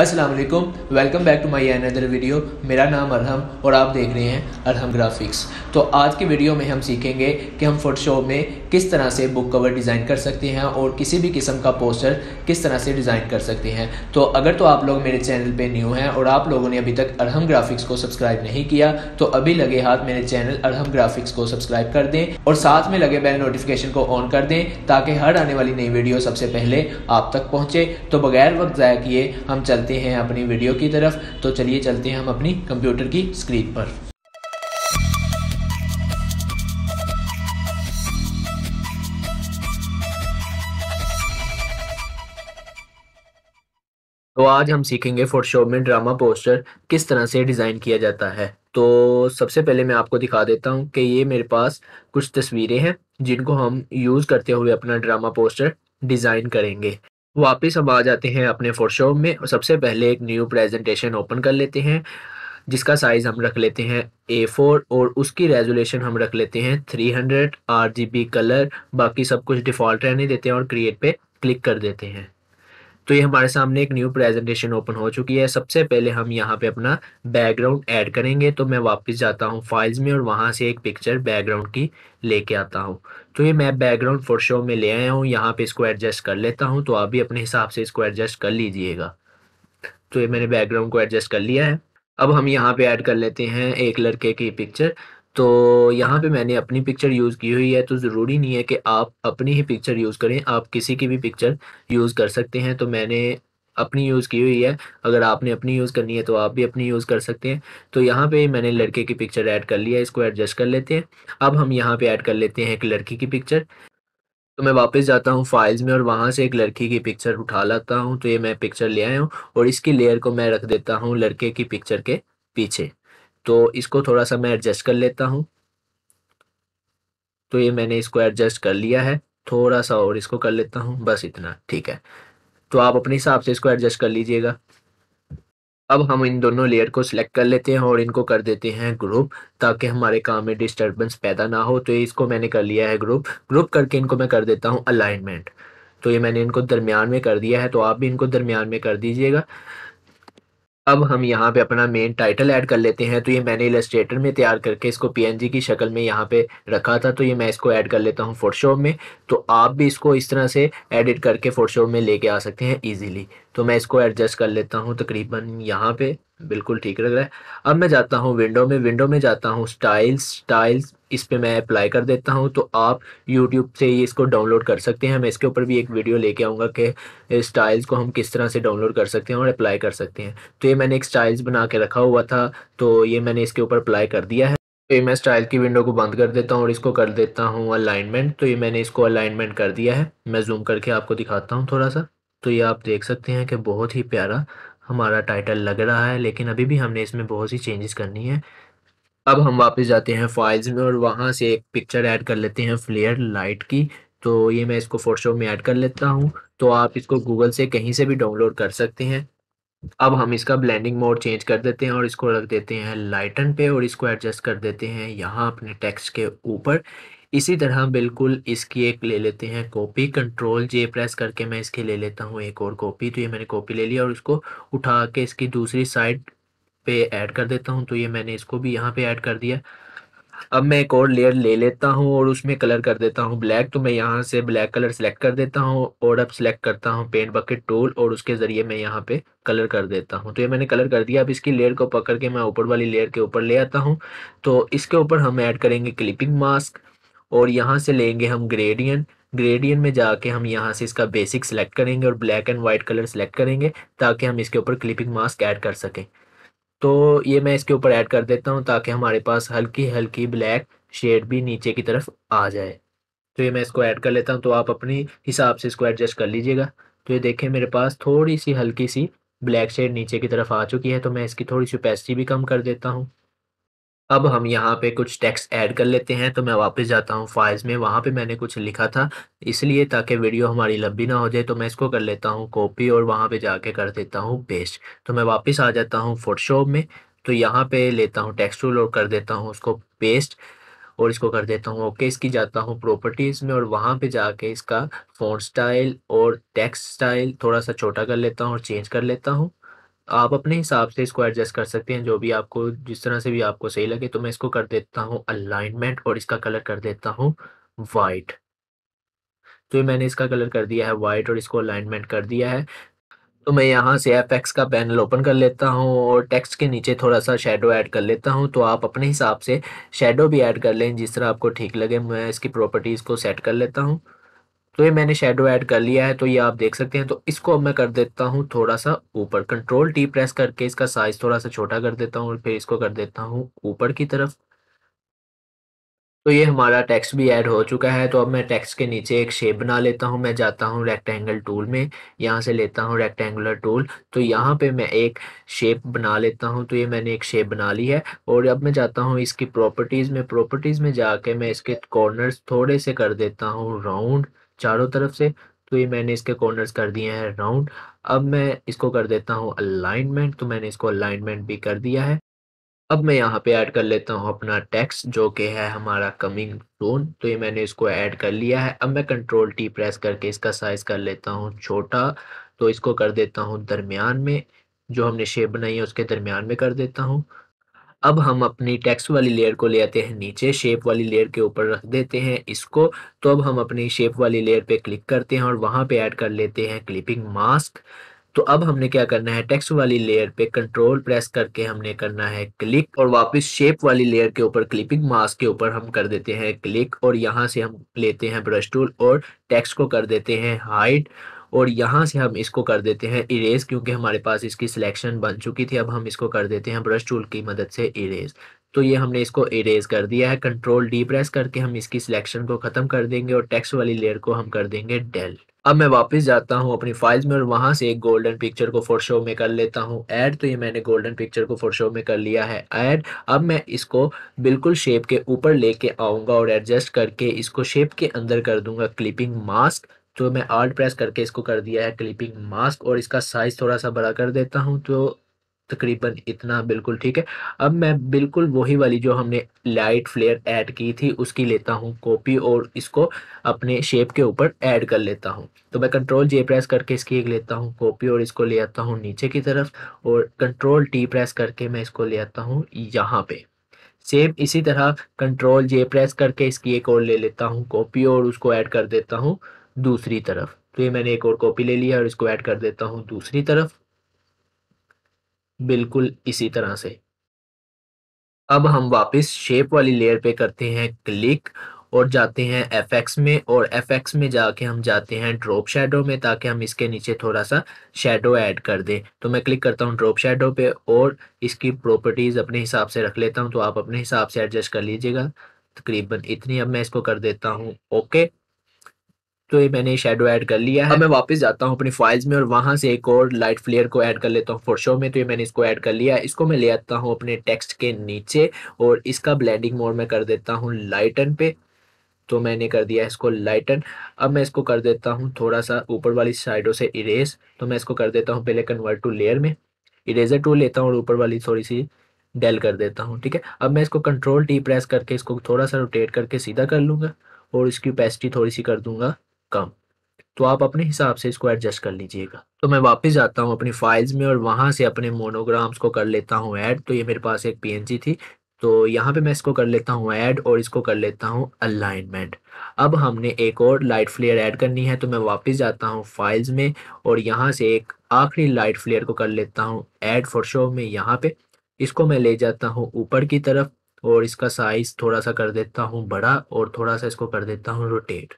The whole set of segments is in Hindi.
अस्सलाम वालेकुम welcome back to my another video मेरा नाम अरहम और आप देख रहे हैं अरहम ग्राफिक्स तो आज की वीडियो में हम सीखेंगे कि हम फोटोशॉप में किस तरह से बुक कवर डिज़ाइन कर सकते हैं और किसी भी किस्म का पोस्टर किस तरह से डिज़ाइन कर सकते हैं तो अगर तो आप लोग मेरे चैनल पे न्यू हैं और आप लोगों ने अभी तक अरहम ग्राफिक्स को सब्सक्राइब नहीं किया तो अभी लगे हाथ मेरे चैनल अरहम ग्राफिक्स को सब्सक्राइब कर दें और साथ में लगे बैल नोटिफिकेशन को ऑन कर दें ताकि हर आने वाली नई वीडियो सबसे पहले आप तक पहुँचे तो बगैर वक्त ज़ाया किए हम चलते हैं अपनी वीडियो की तरफ तो चलिए चलते हैं हम अपनी कंप्यूटर की स्क्रीन पर तो आज हम सीखेंगे फोटोशॉप में ड्रामा पोस्टर किस तरह से डिज़ाइन किया जाता है तो सबसे पहले मैं आपको दिखा देता हूँ कि ये मेरे पास कुछ तस्वीरें हैं जिनको हम यूज़ करते हुए अपना ड्रामा पोस्टर डिज़ाइन करेंगे वापस हम आ जाते हैं अपने फोटोशॉप में सबसे पहले एक न्यू प्रेजेंटेशन ओपन कर लेते हैं जिसका साइज़ हम रख लेते हैं ए फोर और उसकी रेजोलेशन हम रख लेते हैं three hundred R G B colour बाकी सब कुछ डिफ़ॉल्ट रहने देते हैं और क्रिएट पे क्लिक कर देते हैं तो ये हमारे सामने एक न्यू प्रेजेंटेशन ओपन हो चुकी है सबसे पहले हम यहाँ पे अपना बैकग्राउंड ऐड करेंगे तो मैं वापस जाता हूँ फाइल्स में और वहाँ से एक पिक्चर बैकग्राउंड की लेके आता हूँ तो ये मैं बैकग्राउंड फोटो शो में ले आया हूँ यहाँ पे इसको एडजस्ट कर लेता हूँ तो आप भी अपने हिसाब से इसको एडजस्ट कर लीजिएगा तो ये मैंने बैकग्राउंड को एडजस्ट कर लिया है अब हम यहाँ पे ऐड कर लेते हैं एक लड़के की पिक्चर तो यहाँ पे मैंने अपनी पिक्चर यूज़ की हुई है तो ज़रूरी नहीं है कि आप अपनी ही पिक्चर यूज़ करें आप किसी की भी पिक्चर यूज़ कर सकते हैं तो मैंने अपनी यूज़ की हुई है अगर आपने अपनी यूज़ करनी है तो आप भी अपनी यूज़ कर सकते हैं तो यहाँ पे मैंने लड़के की पिक्चर ऐड कर लिया इसको एडजस्ट कर लेते हैं अब हम यहाँ पे ऐड कर लेते हैं एक लड़की की पिक्चर तो मैं वापस जाता हूँ फाइल्स में और वहाँ से एक लड़की की पिक्चर उठा लाता हूँ तो ये मैं पिक्चर ले आया हूँ और इसकी लेयर को मैं रख देता हूँ लड़के की पिक्चर के पीछे तो इसको थोड़ा सा मैं एडजस्ट कर लेता हूँ तो ये मैंने इसको एडजस्ट कर लिया है थोड़ा सा और इसको कर लेता हूँ बस इतना ठीक है तो आप अपने हिसाब से इसको एडजस्ट कर लीजिएगा अब हम इन दोनों लेयर को सिलेक्ट कर लेते हैं और इनको कर देते हैं ग्रुप ताकि हमारे काम में डिस्टर्बेंस पैदा ना हो तो इसको मैंने कर लिया है ग्रुप ग्रुप करके इनको मैं कर देता हूँ अलाइनमेंट तो ये मैंने इनको दरमियान में कर दिया है तो आप भी इनको दरमियान में कर दीजिएगा अब हम यहाँ पे अपना मेन टाइटल ऐड कर लेते हैं तो ये मैंने इलस्ट्रेटर में तैयार करके इसको पीएनजी की शक्ल में यहाँ पे रखा था तो ये मैं इसको ऐड कर लेता हूँ फोटोशॉप में तो आप भी इसको इस तरह से एडिट करके फोटोशॉप में लेके आ सकते हैं ईजिली तो मैं इसको एडजस्ट कर लेता हूँ तकरीबन यहाँ पे बिल्कुल ठीक लग रहा है अब मैं जाता हूँ विंडो में विंडो में जाता हूँ स्टाइल्स स्टाइल्स इस पर मैं अप्लाई कर देता हूँ तो आप यूट्यूब से इसको डाउनलोड कर सकते हैं मैं इसके ऊपर भी एक वीडियो लेके आऊँगा कि स्टाइल्स को हम किस तरह से डाउनलोड कर सकते हैं और अप्लाई कर सकते हैं तो ये मैंने एक स्टाइल्स बना के रखा हुआ था तो ये मैंने इसके ऊपर अप्लाई कर दिया है तो ये मैं स्टाइल की विंडो को बंद कर देता हूँ और इसको कर देता हूँ अलाइनमेंट तो ये मैंने इसको अलाइनमेंट कर दिया है मैं जूम करके आपको दिखाता हूँ थोड़ा सा तो ये आप देख सकते हैं कि बहुत ही प्यारा हमारा टाइटल लग रहा है लेकिन अभी भी हमने इसमें बहुत सी चेंजेस करनी है अब हम वापस जाते हैं फाइल्स में और वहाँ से एक पिक्चर ऐड कर लेते हैं फ्लेयर लाइट की तो ये मैं इसको फोटोशॉप में ऐड कर लेता हूँ तो आप इसको गूगल से कहीं से भी डाउनलोड कर सकते हैं अब हम इसका ब्लेंडिंग मोड चेंज कर देते हैं और इसको रख देते हैं लाइटन पे और इसको एडजस्ट कर देते हैं यहाँ अपने टेक्स्ट के ऊपर इसी तरह बिल्कुल इसकी एक ले लेते हैं कॉपी कंट्रोल जे प्रेस करके मैं इसकी ले लेता हूँ एक और कॉपी तो ये मैंने कॉपी ले लिया और इसको उठा के इसकी दूसरी साइड पे ऐड कर देता हूँ तो ये मैंने इसको भी यहाँ पे ऐड कर दिया अब मैं एक और लेयर ले लेता हूँ और उसमें कलर कर देता हूँ ब्लैक तो मैं यहाँ से ब्लैक कलर सेलेक्ट कर देता हूँ और अब सेलेक्ट करता हूँ पेंट बकेट टूल और उसके ज़रिए मैं यहाँ पे कलर कर देता हूँ तो ये मैंने कलर कर दिया अब इसकी लेयर को पकड़ के मैं ऊपर वाली लेयर के ऊपर ले आता हूँ तो इसके ऊपर हम ऐड करेंगे क्लिपिंग मास्क और यहाँ से लेंगे हम ग्रेडियन ग्रेडियन में जाके हम यहाँ से इसका बेसिक सेलेक्ट करेंगे और black and white colour select करेंगे ताकि हम इसके ऊपर क्लिपिंग मास्क ऐड कर सकें तो ये मैं इसके ऊपर ऐड कर देता हूँ ताकि हमारे पास हल्की हल्की ब्लैक शेड भी नीचे की तरफ आ जाए तो ये मैं इसको ऐड कर लेता हूँ तो आप अपने हिसाब से इसको एडजस्ट कर लीजिएगा तो ये देखें मेरे पास थोड़ी सी हल्की सी ब्लैक शेड नीचे की तरफ आ चुकी है तो मैं इसकी थोड़ी सी पैसिटी भी कम कर देता हूँ अब हम यहाँ पे कुछ टेक्स्ट ऐड कर लेते हैं तो मैं वापस जाता हूँ फाइल्स में वहाँ पे मैंने कुछ लिखा था इसलिए ताकि वीडियो हमारी लंबी ना हो जाए तो मैं इसको कर लेता हूँ कॉपी और वहाँ पे जाके कर देता हूँ पेस्ट तो मैं वापस आ जाता हूँ फोटोशॉप में तो यहाँ पे लेता हूँ टेक्स्ट टूल और कर देता हूँ उसको पेस्ट और इसको कर देता हूँ ओके इसकी जाता हूँ प्रॉपर्टीज़ में और वहाँ पे जाके इसका फ़ॉन्ट स्टाइल और टेक्स्ट स्टाइल थोड़ा सा छोटा कर लेता हूँ और चेंज कर लेता हूँ आप अपने हिसाब से इसको एडजस्ट कर सकते हैं जो भी आपको जिस तरह से भी आपको सही लगे तो मैं इसको कर देता हूँ अलाइनमेंट और इसका कलर कर देता हूँ वाइट तो मैंने इसका कलर कर दिया है वाइट और इसको अलाइनमेंट कर दिया है तो मैं यहाँ से एफ एक्स का पैनल ओपन कर लेता हूँ और टेक्स्ट के नीचे थोड़ा सा शेडो ऐड कर लेता हूँ तो आप अपने हिसाब से शेडो भी ऐड कर लें जिस तरह आपको ठीक लगे मैं इसकी प्रॉपर्टीज़ को सेट कर लेता हूँ तो ये मैंने शेडो ऐड कर लिया है तो ये आप देख सकते हैं तो इसको अब मैं कर देता हूँ थोड़ा सा ऊपर कंट्रोल टी प्रेस करके इसका साइज थोड़ा सा छोटा कर देता हूँ और फिर इसको कर देता हूँ ऊपर की तरफ तो ये हमारा टेक्स्ट भी ऐड हो चुका है तो अब मैं टेक्स्ट के नीचे एक शेप बना लेता हूँ मैं जाता हूँ रेक्टेंगल टूल में यहाँ से लेता हूँ रेक्टेंगुलर टूल तो यहाँ पे मैं एक शेप बना लेता हूँ तो ये मैंने एक शेप बना ली है और अब मैं जाता हूँ इसकी प्रॉपर्टीज़ में प्रॉपर्टीज़ में जाके मैं इसके कॉर्नर थोड़े से कर देता हूँ राउंड चारों तरफ से तो ये मैंने इसके कॉर्नर्स कर दिए हैं राउंड अब मैं इसको कर देता हूँ अलाइनमेंट तो मैंने इसको अलाइनमेंट भी कर दिया है अब मैं यहाँ पे ऐड कर लेता हूँ अपना टेक्स्ट जो कि है हमारा कमिंग टोन तो ये मैंने इसको ऐड कर लिया है अब मैं कंट्रोल टी प्रेस करके इसका साइज़ कर लेता हूँ छोटा तो इसको कर देता हूँ दरमियान में जो हमने शेप बनाई है उसके दरमियान में कर देता हूँ अब हम अपनी टेक्स्ट वाली लेयर को ले आते हैं नीचे शेप वाली लेयर के ऊपर रख देते हैं इसको तो अब हम अपनी शेप वाली लेयर पे क्लिक करते हैं और वहां पे ऐड कर लेते हैं क्लिपिंग मास्क तो अब हमने क्या करना है टेक्स्ट वाली लेयर पे कंट्रोल प्रेस करके हमने करना है क्लिक और वापस शेप वाली लेयर के ऊपर क्लिपिंग मास्क के ऊपर हम कर देते हैं क्लिक और यहाँ से हम लेते हैं ब्रश टूल और टेक्स्ट को कर देते हैं हाइड और यहाँ से हम इसको कर देते हैं इरेज क्योंकि हमारे पास इसकी सिलेक्शन बन चुकी थी अब हम इसको कर देते हैं ब्रश टूल की मदद से इरेज तो ये हमने इसको इरेज कर दिया है कंट्रोल डी प्रेस करके हम इसकी सिलेक्शन को ख़त्म कर देंगे और टेक्स्ट वाली लेयर को हम कर देंगे डेल अब मैं वापस जाता हूँ अपनी फाइल्स में और वहां से एक गोल्डन पिक्चर को फोर शो में कर लेता हूँ ऐड तो ये मैंने गोल्डन पिक्चर को फोर शो में कर लिया है ऐड अब मैं इसको बिल्कुल शेप के ऊपर लेके आऊंगा और एडजस्ट करके इसको शेप के अंदर कर दूंगा क्लिपिंग मास्क तो मैं आर्ट प्रेस करके इसको कर दिया है क्लिपिंग मास्क और इसका साइज़ थोड़ा सा बड़ा कर देता हूँ तो तकरीबन इतना बिल्कुल ठीक है अब मैं बिल्कुल वही वाली जो हमने लाइट फ्लेयर ऐड की थी उसकी लेता हूँ कॉपी और इसको अपने शेप के ऊपर ऐड कर लेता हूँ तो मैं कंट्रोल जे प्रेस करके इसकी एक लेता हूँ कॉपी और इसको ले आता हूँ नीचे की तरफ और कंट्रोल टी प्रेस करके मैं इसको ले आता हूँ यहाँ पे सेम इसी तरह कंट्रोल जे प्रेस करके इसकी एक और ले लेता हूँ कॉपी और उसको ऐड कर देता हूँ दूसरी तरफ तो ये मैंने एक और कॉपी ले लिया और इसको ऐड कर देता हूँ दूसरी तरफ बिल्कुल इसी तरह से अब हम वापस शेप वाली लेयर पे करते हैं क्लिक और जाते हैं एफ में और एफ में जाके हम जाते हैं ड्रॉप शेडो में ताकि हम इसके नीचे थोड़ा सा शेडो ऐड कर दें तो मैं क्लिक करता हूँ ड्रॉप शेडो पे और इसकी प्रॉपर्टीज़ अपने हिसाब से रख लेता हूँ तो आप अपने हिसाब से एडजस्ट कर लीजिएगा तकरीबन इतनी अब मैं इसको कर देता हूँ ओके तो ये मैंने शेडो ऐड कर लिया है अब मैं वापस जाता हूँ अपनी फाइल्स में और वहाँ से एक और लाइट फ्लेयर को ऐड कर लेता हूँ फोटो में तो ये मैंने इसको ऐड कर लिया इसको मैं ले आता हूँ अपने टेक्स्ट के नीचे और इसका ब्लैंडिंग मोड में कर देता हूँ लाइटन पे तो मैंने कर दिया इसको लाइटन अब मैं इसको कर देता हूँ थोड़ा सा ऊपर वाली साइडों से इरेज तो मैं इसको कर देता हूँ पहले कन्वर्ट टू लेयर में इरेजर टू लेता हूँ और ऊपर वाली थोड़ी सी डेल कर देता हूँ ठीक है अब मैं इसको कंट्रोल टी प्रेस करके इसको थोड़ा सा रोटेट करके सीधा कर लूँगा और इसकी पैसिटी थोड़ी सी कर दूंगा कम तो आप अपने हिसाब से इसको एडजस्ट कर लीजिएगा तो मैं वापस जाता हूँ अपनी फाइल्स में और वहाँ से अपने मोनोग्राम्स को कर लेता हूँ ऐड तो ये मेरे पास एक पीएनजी थी तो यहाँ पे मैं इसको कर लेता हूँ ऐड और इसको कर लेता हूँ अलाइनमेंट अब हमने एक और लाइट फ्लेयर ऐड करनी है तो मैं वापस जाता हूँ फाइल्स में और यहाँ से एक आखिरी लाइट फ्लेयर को कर लेता हूँ ऐड फॉर शो में यहाँ पे इसको मैं ले जाता हूँ ऊपर की तरफ और इसका साइज़ थोड़ा सा कर देता हूँ बड़ा और थोड़ा सा इसको कर देता हूँ रोटेट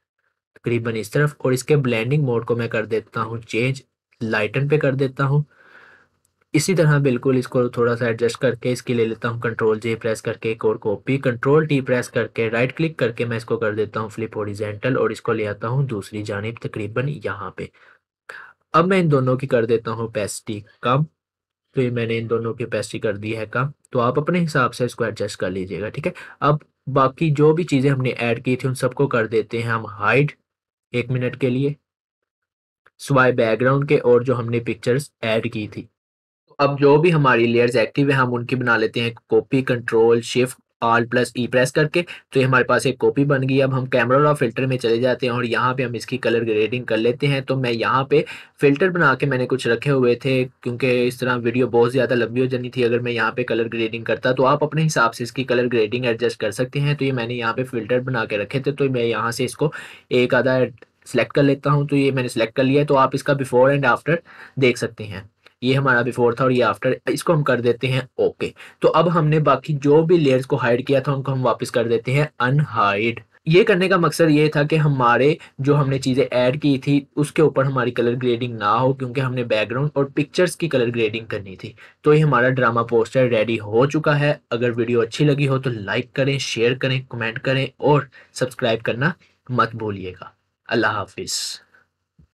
तकरीबन इस तरफ और इसके ब्लेंडिंग मोड को मैं कर देता हूँ चेंज लाइटन पे कर देता हूँ इसी तरह बिल्कुल इसको थोड़ा सा एडजस्ट करके इसके ले लेता हूँ कंट्रोल जे प्रेस करके एक और कॉपी कंट्रोल टी प्रेस करके राइट क्लिक करके मैं इसको कर देता हूँ फ्लिप ओरिजेंटल और इसको ले आता हूँ दूसरी जानब तकरीबन यहाँ पे अब मैं इन दोनों की कर देता हूँ पेस्टी कम तो ये मैंने इन दोनों की पेस्टी कर दी है कम तो आप अपने हिसाब से इसको एडजस्ट कर लीजिएगा ठीक है अब बाकी जो भी चीज़ें हमने ऐड की थी उन सबको कर देते हैं हम हाइड एक मिनट के लिए सुबह बैकग्राउंड के और जो हमने पिक्चर्स ऐड की थी तो अब जो भी हमारी लेयर्स एक्टिव है हम उनकी बना लेते हैं copy control shift alt plus E press करके तो ये हमारे पास एक कॉपी बन गई अब हम कैमरा और फिल्टर में चले जाते हैं और यहाँ पे हम इसकी कलर ग्रेडिंग कर लेते हैं तो मैं यहाँ पे फिल्टर बना के मैंने कुछ रखे हुए थे क्योंकि इस तरह वीडियो बहुत ज़्यादा लंबी हो जानी थी अगर मैं यहाँ पे कलर ग्रेडिंग करता तो आप अपने हिसाब से इसकी कलर ग्रेडिंग एडजस्ट कर सकते हैं तो ये मैंने यहाँ पर फिल्टर बना के रखे थे तो मैं यहाँ से इसको एक आधा सेलेक्ट कर लेता हूँ तो ये मैंने सेलेक्ट कर लिया है तो आप इसका बिफोर एंड आफ्टर देख सकते हैं ये हमारा बिफोर था और ये आफ्टर इसको हम कर देते हैं ओके तो अब हमने बाकी जो भी लेयर्स को हाइड किया था उनको हम वापस कर देते हैं अनहाइड ये करने का मकसद ये था कि हमारे जो हमने चीज़ें ऐड की थी उसके ऊपर हमारी कलर ग्रेडिंग ना हो क्योंकि हमने बैकग्राउंड और पिक्चर्स की कलर ग्रेडिंग करनी थी तो ये हमारा ड्रामा पोस्टर रेडी हो चुका है अगर वीडियो अच्छी लगी हो तो लाइक करें शेयर करें कमेंट करें और सब्सक्राइब करना मत भूलिएगा अल्लाह हाफिज़